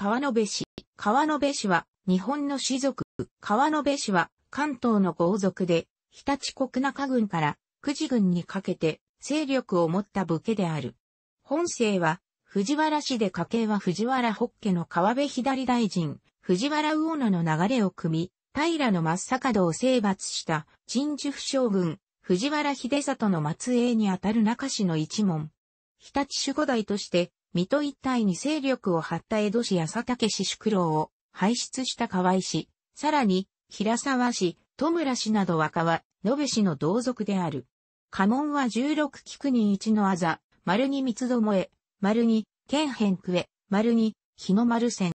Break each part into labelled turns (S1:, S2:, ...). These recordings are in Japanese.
S1: 川野辺氏。川野辺氏は、日本の氏族。川野辺氏は、関東の豪族で、日立国中軍から、久慈軍にかけて、勢力を持った武家である。本姓は、藤原氏で家系は藤原北家の川辺左大臣、藤原魚野の流れを組み、平の真っ門を征伐した、陳寿府将軍、藤原秀里の末裔にあたる中氏の一門。日立守護代として、水戸一帯に勢力を張った江戸市安武市宿老を排出した河合氏、さらに、平沢氏、戸村氏など若は、野辺氏の同族である。家紋は十六菊人一のあざ、丸に三つどもえ、丸に、県辺区へ、丸に、日の丸線。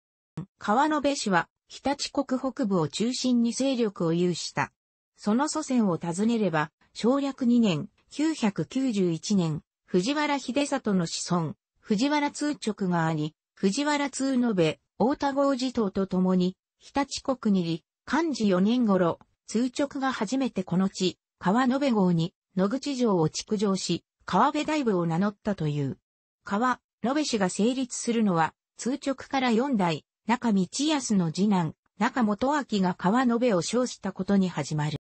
S1: 川野辺氏は、日立国北部を中心に勢力を有した。その祖先を尋ねれば、省略2年、991年、藤原秀里の子孫、藤原通直が兄、藤原通延べ、大田郷児頭と共に、日立国にり、漢字4年頃、通直が初めてこの地、川延郷に、野口城を築城し、川辺大部を名乗ったという。川、延べ氏が成立するのは、通直から4代、中道康の次男、中元明が川延べを称したことに始まる。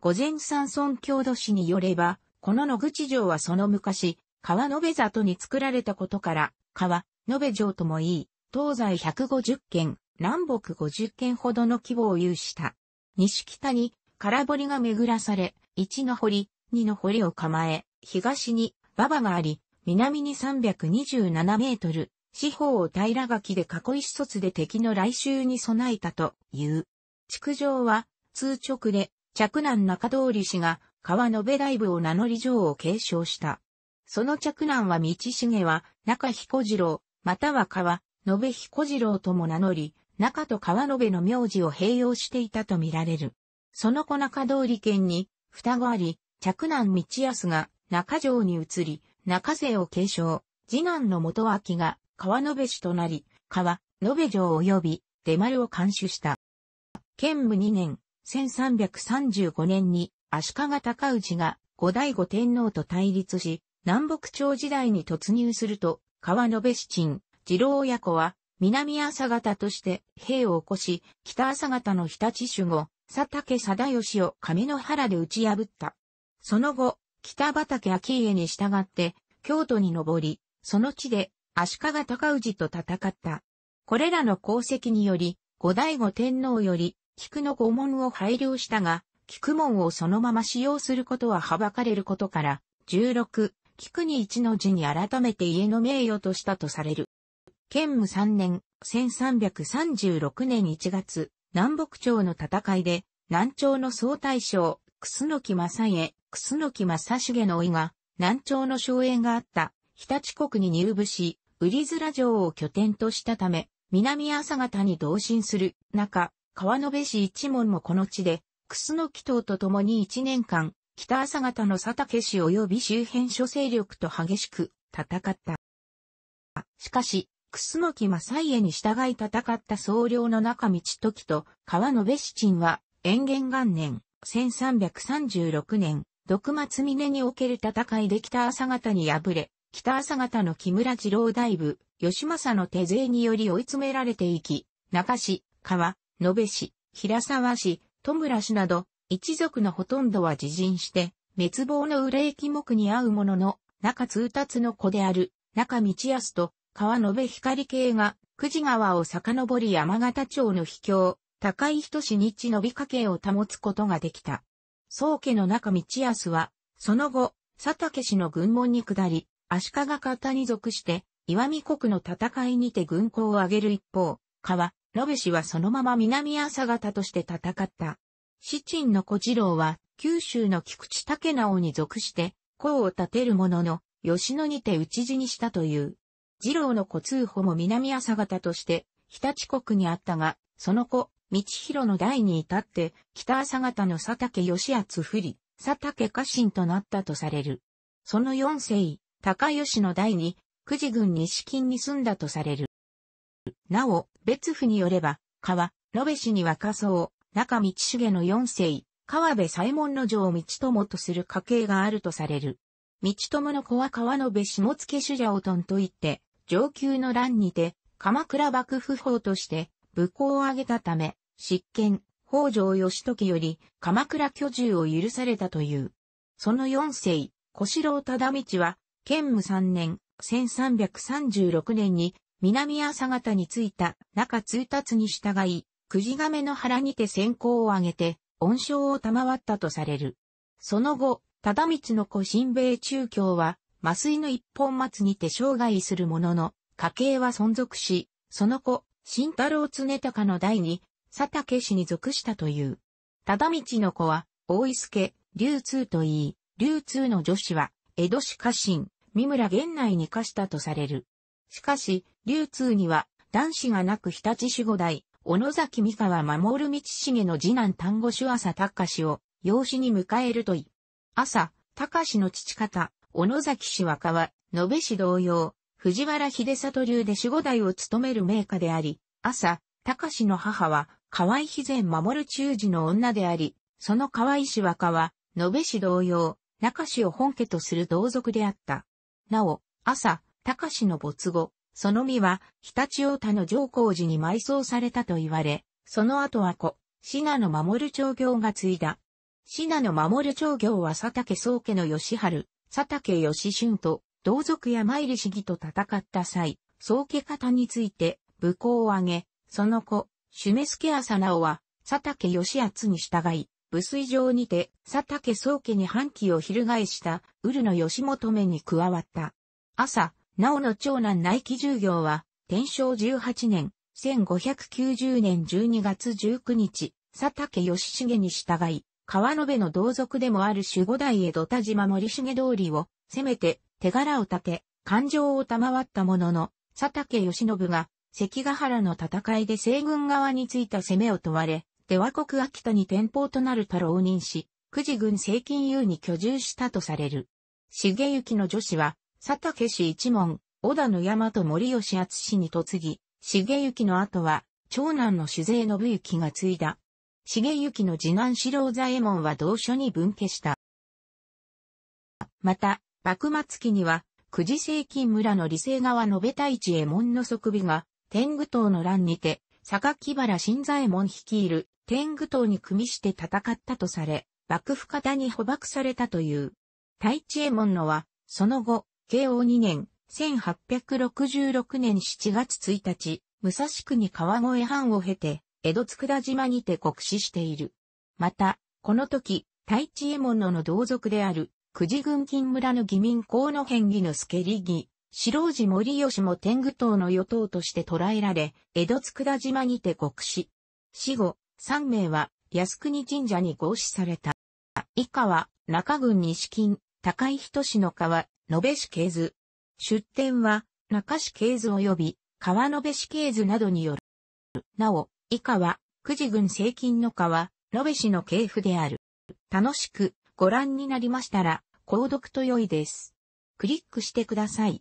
S1: 午前山村郷土史によれば、この野口城はその昔、川延里に作られたことから、川、延城ともいい、東西150軒、南北50軒ほどの規模を有した。西北に空堀が巡らされ、1の堀、2の堀を構え、東に馬場があり、南に327メートル、四方を平垣で囲い一卒で敵の来襲に備えたという。築城は通直で、着南中通り氏が川延大部を名乗り城を継承した。その嫡男は道重は、中彦次郎、または川、延彦次郎とも名乗り、中と川延の名字を併用していたとみられる。その子中通り県に、双子あり、嫡男道康が中城に移り、中世を継承、次男の元明が川延氏となり、川、延城及び出丸を監修した。県武2年、1335年に足利高氏が後醍醐天皇と対立し、南北朝時代に突入すると、川野辺市鎮、次郎親子は、南朝方として兵を起こし、北朝方の日立守護、佐竹貞義を上野原で打ち破った。その後、北畠明家に従って、京都に登り、その地で足利尊氏と戦った。これらの功績により、後醍醐天皇より、菊の御門を配慮したが、菊門をそのまま使用することははばかれることから、16、菊に一の字に改めて家の名誉としたとされる。建武三年、1336年1月、南北朝の戦いで、南朝の総大将、楠木正家、楠木正重の甥が、南朝の荘園があった、日立国に入部し、瓜面城を拠点としたため、南朝方に同心する中、川辺市一門もこの地で、楠木島と共に一年間、北朝方の佐竹氏及び周辺諸勢力と激しく戦った。しかし、楠木正家に従い戦った総領の中道時と川野部七は、延元元年、1336年、毒松峰における戦いで北朝方に敗れ、北朝方の木村次郎大部、吉政の手勢により追い詰められていき、中市、川、野部市、平沢市、戸村市など、一族のほとんどは自陣して、滅亡の憂い木目に合うものの、中通達の子である、中道康と川延光系が、久慈川を遡り山形町の秘境、高井人志に忍び家系を保つことができた。宗家の中道康は、その後、佐竹氏の軍門に下り、足利方に属して、岩見国の戦いにて軍港を挙げる一方、川、延氏はそのまま南朝方として戦った。七鎮の小次郎は、九州の菊池竹直に属して、功を立てるものの、吉野にて討ち死にしたという。次郎の小通報も南朝方として、日立国にあったが、その後、道広の代に至って、北朝方の佐竹義厚不利、佐竹家臣となったとされる。その四世、高吉の代に、久時郡西金に住んだとされる。なお、別府によれば、川、野辺市に仮想、中道重の四世、川辺左門の城を道友とする家系があるとされる。道友の子は川の辺下付主者をとんといって、上級の乱にて、鎌倉幕府法として武功を挙げたため、執権、北条義時より鎌倉居住を許されたという。その四世、小四郎忠道は、建武三年、1336年に南朝方に着いた中通達に従い、くじ亀の腹にて先行を挙げて、恩賞を賜ったとされる。その後、忠光の子新米中京は、麻酔の一本松にて生涯するものの、家系は存続し、その子、新太郎常隆の代に、佐竹氏に属したという。忠道の子は、大井助、流通といい、流通の女子は、江戸市家臣、三村源内に課したとされる。しかし、流通には、男子がなく日立守護代、小野崎三河守道重の次男丹後手朝隆を養子に迎えるとい。朝、隆の父方、小野崎氏若は川、延氏同様、藤原秀里流で守護代を務める名家であり、朝、隆の母は、河合肥前守忠治の女であり、その河合氏若は川、延氏同様、中氏を本家とする同族であった。なお、朝、隆の没後、その実は、常陸太田の上皇寺に埋葬されたと言われ、その後は子、信濃守長業が継いだ。信濃守長業は佐竹宗家の吉春、佐竹義春と、同族や参り主義と戦った際、宗家方について、武功を挙げ、その子、ケアサ朝直は、佐竹義厚に従い、武水上にて、佐竹宗家に反旗を翻した、ウルの吉本目に加わった。朝、なおの長男内規従業は、天正18年、1590年12月19日、佐竹義重に従い、川野辺の同族でもある守護代江戸田島森重通りを、せめて手柄を立て、感情を賜ったものの、佐竹義信が、関ヶ原の戦いで西軍側についた攻めを問われ、出和国秋田に転校となる太郎任し、九時軍西金優に居住したとされる。重行の女子は、佐竹氏一門、小田の山と森吉厚氏に嫁ぎ、重幸の後は、長男の酒税信行が継いだ。重幸の次男四郎左衛門は同書に分家した。また、幕末期には、久慈世紀村の理性側延べ太一右衛門の即備が、天狗党の乱にて、坂木原新左衛門率いる天狗党に組みして戦ったとされ、幕府方に捕獲されたという。太一衛門のは、その後、慶応2年、1866年7月1日、武蔵国川越藩を経て、江戸佃島にて国死している。また、この時、太地江門の同族である、久慈軍金村の義民公の変義の助理義、白路森吉も天狗党の与党として捕らえられ、江戸佃島にて国死。死後、三名は靖国神社に合祀された。以下は中郡西金、高井仁の川、延べし系図。出典は、中市系図及び、川延べし系図などによる。なお、以下は、久時郡正近の川、延べしの系譜である。楽しくご覧になりましたら、購読と良いです。クリックしてください。